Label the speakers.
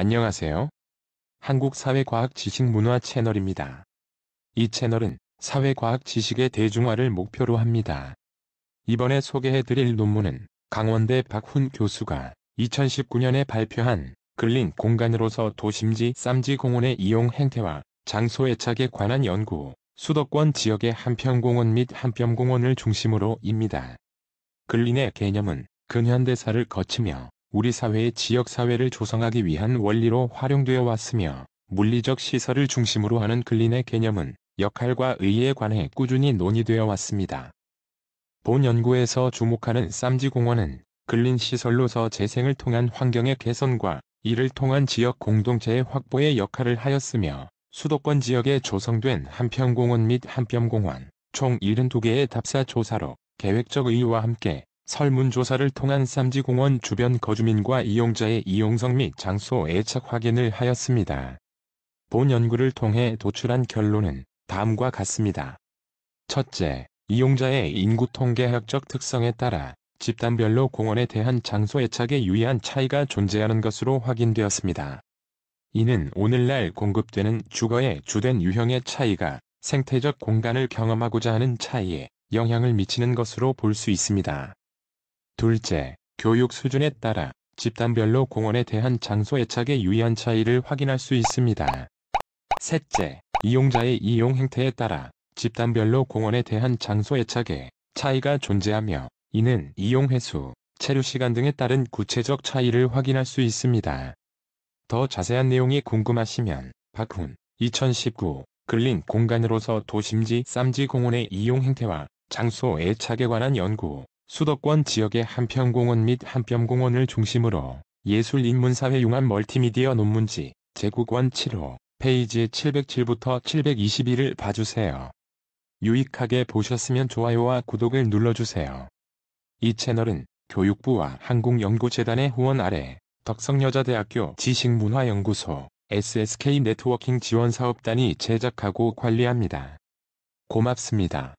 Speaker 1: 안녕하세요. 한국사회과학지식문화 채널입니다. 이 채널은 사회과학 지식의 대중화를 목표로 합니다. 이번에 소개해드릴 논문은 강원대 박훈 교수가 2019년에 발표한 글린 공간으로서 도심지 쌈지 공원의 이용 행태와 장소 애착에 관한 연구, 수도권 지역의 한평공원 및한평공원을 중심으로입니다. 글린의 개념은 근현대사를 거치며 우리 사회의 지역사회를 조성하기 위한 원리로 활용되어 왔으며 물리적 시설을 중심으로 하는 근린의 개념은 역할과 의의에 관해 꾸준히 논의되어 왔습니다. 본 연구에서 주목하는 쌈지공원은 근린 시설로서 재생을 통한 환경의 개선과 이를 통한 지역 공동체의 확보에 역할을 하였으며 수도권 지역에 조성된 한평공원 및한평공원총 72개의 답사조사로 계획적 의의와 함께 설문조사를 통한 쌈지공원 주변 거주민과 이용자의 이용성 및 장소 애착 확인을 하였습니다. 본 연구를 통해 도출한 결론은 다음과 같습니다. 첫째, 이용자의 인구 통계학적 특성에 따라 집단별로 공원에 대한 장소 애착에 유의한 차이가 존재하는 것으로 확인되었습니다. 이는 오늘날 공급되는 주거의 주된 유형의 차이가 생태적 공간을 경험하고자 하는 차이에 영향을 미치는 것으로 볼 수 있습니다. 둘째, 교육 수준에 따라 집단별로 공원에 대한 장소 애착의 유의한 차이를 확인할 수 있습니다. 셋째, 이용자의 이용 행태에 따라 집단별로 공원에 대한 장소 애착의 차이가 존재하며 이는 이용 횟수, 체류 시간 등에 따른 구체적 차이를 확인할 수 있습니다. 더 자세한 내용이 궁금하시면 박훈 2019 글린 공간으로서 도심지 쌈지 공원의 이용 행태와 장소 애착에 관한 연구 수도권 지역의 한평공원 및한평공원을 중심으로 예술인문사회 융합 멀티미디어 논문지 제국원 7호 페이지 707부터 721을 봐주세요. 유익하게 보셨으면 좋아요와 구독을 눌러주세요. 이 채널은 교육부와 한국연구재단의 후원 아래 덕성여자대학교 지식문화연구소 SSK 네트워킹 지원사업단이 제작하고 관리합니다. 고맙습니다.